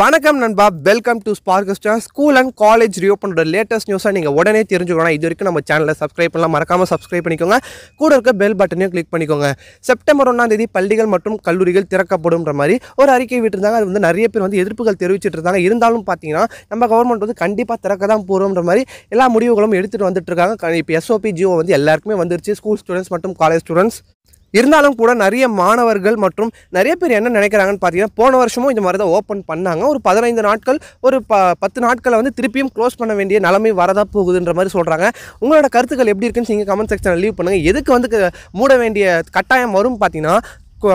வணக்கம் நண்பா welcome to ஸ்பார்கஸ்டா ஸ்கூல் அண்ட் காலேஜ் ரியோப்பனோட லேட்டஸ்ட் நியூஸாக நீங்கள் உடனே தெரிஞ்சுக்கணும் இது வரைக்கும் நம்ம சேனலில் சப்ஸ்கிரைப் பண்ணலாம் மறக்காமல் சப்ஸ்கிரைப் பண்ணிக்கோங்க கூட இருக்க பெல் பட்டனையும் கிளிக் பண்ணிக்கோங்க செப்டம்பர் ஒன்றாம் தேதி பள்ளிகள் மற்றும் கல்லூரிகள் திறக்கப்படும்ன்ற மாதிரி ஒரு அறிக்கை விட்டுருந்தாங்க அது வந்து நிறைய பேர் வந்து எதிர்ப்புகள் தெரிவிச்சுட்டு இருந்தாங்க இருந்தாலும் பார்த்தீங்கன்னா நம்ம கவர்மெண்ட் வந்து கண்டிப்பாக திறக்க தான் போகிறோம்ன்ற மாதிரி எல்லா முடிவுகளும் எடுத்துகிட்டு வந்துட்டு இருக்காங்க இப்போ எஸ்ஓபி ஜிஓ வந்து எல்லாருக்குமே வந்துருச்சு ஸ்கூல் ஸ்டூடெண்ட்ஸ் மற்றும் காலேஜ் ஸ்டூடெண்ட்ஸ் இருந்தாலும் கூட நிறைய மாணவர்கள் மற்றும் நிறைய பேர் என்ன நினைக்கிறாங்கன்னு பார்த்தீங்கன்னா போன வருஷமும் இந்த மாதிரி தான் ஓப்பன் பண்ணாங்க ஒரு பதினைந்து நாட்கள் ஒரு ப பத்து நாட்களை வந்து திருப்பியும் க்ளோஸ் பண்ண வேண்டிய நிலைமை வரதா போகுதுன்ற மாதிரி சொல்கிறாங்க உங்களோட கருத்துக்கள் எப்படி இருக்குன்னு நீங்கள் கமெண்ட் செக்ஷனில் லீவ் பண்ணுங்கள் எதுக்கு வந்து மூட வேண்டிய கட்டாயம் வரும் பார்த்தீங்கன்னா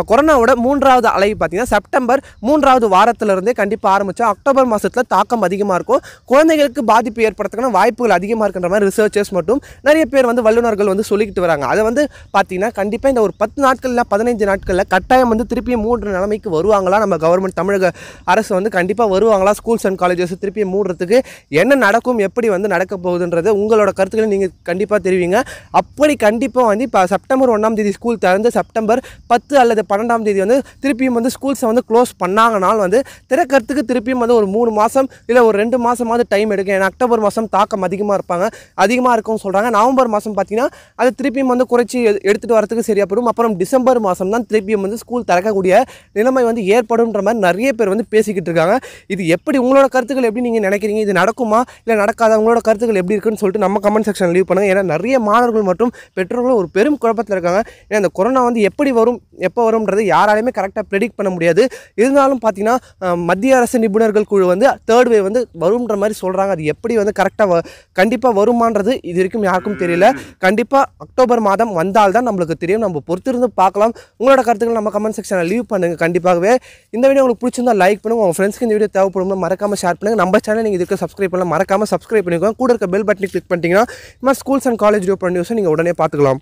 கொரோனாவோட மூன்றாவது அலை பார்த்தீங்கன்னா செப்டம்பர் மூன்றாவது வாரத்திலிருந்தே கண்டிப்பாக ஆரம்பித்தோம் அக்டோபர் மாதத்தில் தாக்கம் அதிகமாக இருக்கும் குழந்தைகளுக்கு பாதிப்பு ஏற்படுறதுக்கான வாய்ப்புகள் அதிகமாக இருக்கின்ற மாதிரி ரிசர்ச்சர்ஸ் மட்டும் நிறைய பேர் வந்து வல்லுநர்கள் வந்து சொல்லிக்கிட்டு வராங்க அதை வந்து பார்த்திங்கன்னா கண்டிப்பாக இந்த ஒரு பத்து நாட்களில் பதினைஞ்சு நாட்களில் கட்டாயம் வந்து திருப்பி மூன்று நிலைமைக்கு வருவாங்களா நம்ம கவர்மெண்ட் தமிழக அரசு வந்து கண்டிப்பாக வருவாங்களா ஸ்கூல்ஸ் அண்ட் காலேஜஸ் திருப்பி மூடுறதுக்கு என்ன நடக்கும் எப்படி வந்து நடக்க போகுதுன்றது உங்களோட கருத்துக்களை நீங்கள் கண்டிப்பாக தெரிவிங்க அப்படி கண்டிப்பாக வந்து இப்போ செப்டம்பர் ஒன்றாம் தேதி ஸ்கூல் திறந்து செப்டம்பர் பத்து அல்ல அல்லது பன்னெண்டாம் தேதி வந்து திருப்பியும் வந்து ஸ்கூல்ஸை வந்து க்ளோஸ் பண்ணாங்கனால் வந்து திறக்கிறதுக்கு திருப்பியும் வந்து ஒரு மூணு மாதம் இல்லை ஒரு ரெண்டு மாதமாவது டைம் எடுக்கும் ஏன்னா அக்டோபர் மாதம் தாக்கம் அதிகமாக இருப்பாங்க அதிகமாக இருக்கும்னு சொல்கிறாங்க நவம்பர் மாதம் பார்த்திங்கன்னா அது திருப்பியும் வந்து குறைச்சி எடுத்துகிட்டு வரத்துக்கு சரியாக போயிடும் அப்புறம் டிசம்பர் மாதம் தான் திருப்பியும் வந்து ஸ்கூல் திறக்கக்கூடிய நிலைமை வந்து ஏற்படும்ன்ற மாதிரி நிறைய பேர் வந்து பேசிக்கிட்டு இருக்காங்க இது எப்படி உங்களோட கருத்துக்கள் எப்படி நீங்கள் நினைக்கிறீங்க இது நடக்குமா இல்லை நடக்காத உங்களோட கருத்துக்கள் எப்படி இருக்குன்னு சொல்லிட்டு நம்ம கமெண்ட் செக்ஷன் லீவ் பண்ணுங்கள் ஏன்னா நிறைய மாணவர்கள் மற்றும் பெற்றோர்களும் ஒரு பெரும் குழப்பத்தில் இருக்காங்க ஏன்னா இந்த கொரோனா வந்து எப்படி வரும் எப்போ எப்போ வரும்ன்றது யாராலையுமே கரெக்டாக ப்ரெடிக்ட் பண்ண முடியாது இருந்தாலும் பார்த்தீங்கன்னா மத்திய அரசு நிபுணர்கள் குழு வந்து தேர்ட் வேவ் வந்து வரும்ன்ற மாதிரி சொல்கிறாங்க அது எப்படி வந்து கரெக்டாக கண்டிப்பாக வருமானது இது வரைக்கும் யாருக்கும் தெரியல கண்டிப்பாக அக்டோபர் மாதம் வந்தால் தான் நம்மளுக்கு தெரியும் நம்ம பொறுத்திருந்து பார்க்கலாம் உங்களோட கருத்துக்கள் நம்ம கமெண்ட் செக்ஷனில் லீவ் பண்ணுங்கள் கண்டிப்பாகவே இந்த வீடியோ உங்களுக்கு பிடிச்சிருந்தா லைக் பண்ணுங்கள் உங்கள் ஃப்ரெண்ட்ஸ்க்கு இந்த வீடியோ தேவைப்படும் மறக்காமல் ஷேர் பண்ணுங்கள் நம்ம சேனல் நீங்கள் இதுக்கு சப்ஸ்கிரைப் பண்ணலாம் மறக்காமல் சப்ஸ்கிரைப் பண்ணிக்கோங்க கூட இருக்க பெல் பட்டனை கிளிக் பண்ணிட்டீங்கன்னா இந்த ஸ்கூல்ஸ் அண்ட் காலேஜ் ஓப்பன் நியூஸை நீங்கள் உடனே பார்த்துக்கலாம்